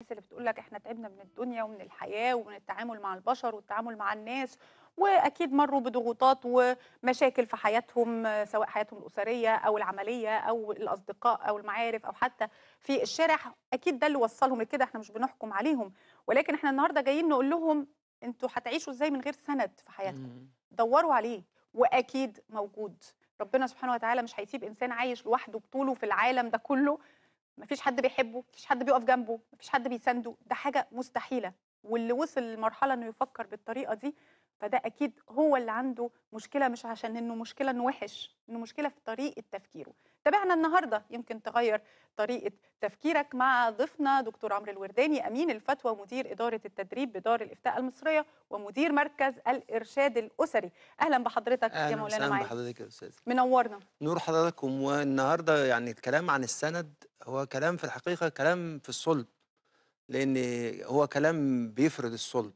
الناس اللي بتقول لك احنا تعبنا من الدنيا ومن الحياه ومن التعامل مع البشر والتعامل مع الناس واكيد مروا بضغوطات ومشاكل في حياتهم سواء حياتهم الاسريه او العمليه او الاصدقاء او المعارف او حتى في الشارع اكيد ده اللي وصلهم لكده احنا مش بنحكم عليهم ولكن احنا النهارده جايين نقول لهم انتوا هتعيشوا ازاي من غير سند في حياتكم دوروا عليه واكيد موجود ربنا سبحانه وتعالى مش هيسيب انسان عايش لوحده بطوله في العالم ده كله مفيش حد بيحبه مفيش حد بيقف جنبه مفيش حد بيسنده ده حاجه مستحيله واللي وصل لمرحله انه يفكر بالطريقه دي فده اكيد هو اللي عنده مشكله مش عشان انه مشكله انه وحش انه مشكله في طريقه تفكيره تابعنا النهارده يمكن تغير طريقه تفكيرك مع ضيفنا دكتور عمرو الورداني امين الفتوى مدير اداره التدريب بدار الافتاء المصريه ومدير مركز الارشاد الاسري اهلا بحضرتك أهلا يا مولانا معايا اهلا بحضرتك يا استاذ منورنا نور حضراتكم والنهارده يعني الكلام عن السند هو كلام في الحقيقة كلام في الصلب لأن هو كلام بيفرد الصلب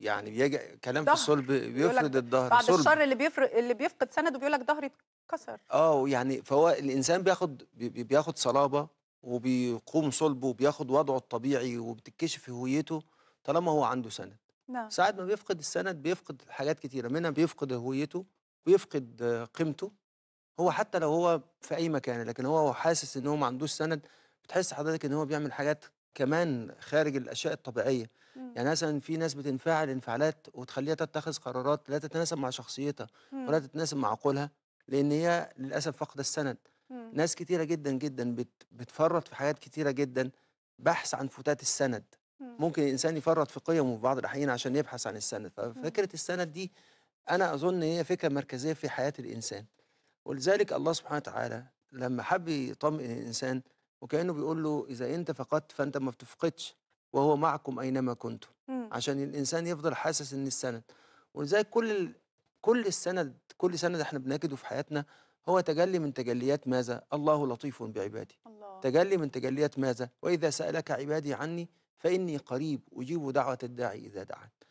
يعني بيجي كلام في الصلب بيفرد الظهر بعد صلب. الشر اللي بيفرق اللي بيفقد سنده بيقول لك ظهري اتكسر اه يعني فهو الانسان بياخد بياخد صلابه وبيقوم صلبه وبياخد وضعه الطبيعي وبتكشف هويته طالما هو عنده سند نعم ساعات ما بيفقد السند بيفقد حاجات كتيره منها بيفقد هويته بيفقد قيمته هو حتى لو هو في اي مكان لكن هو حاسس ان هو ما عندوش سند بتحس حضرتك ان هو بيعمل حاجات كمان خارج الاشياء الطبيعيه مم. يعني مثلا في ناس بتنفعل انفعالات وتخليها تتخذ قرارات لا تتناسب مع شخصيتها مم. ولا إمم. تتناسب مع عقولها لان هي للاسف فاقده السند مم. ناس كتيره جدا جدا بت بتفرط في حاجات كتيره جدا بحث عن فتات السند إمم. ممكن الانسان يفرط في قيمه في بعض الاحيان عشان يبحث عن السند ففكره إمم. السند دي انا اظن هي فكره مركزيه في حياه الانسان ولذلك الله سبحانه وتعالى لما حب يطمئن الإنسان وكأنه بيقول له إذا أنت فقدت فأنت ما بتفقدش وهو معكم أينما كنتم عشان الإنسان يفضل حاسس إن السند ولذلك كل كل السند كل سند احنا بنجده في حياتنا هو تجلي من تجليات ماذا؟ الله لطيف بعباده الله. تجلي من تجليات ماذا؟ وإذا سألك عبادي عني فإني قريب أجيب دعوة الداعي إذا دعان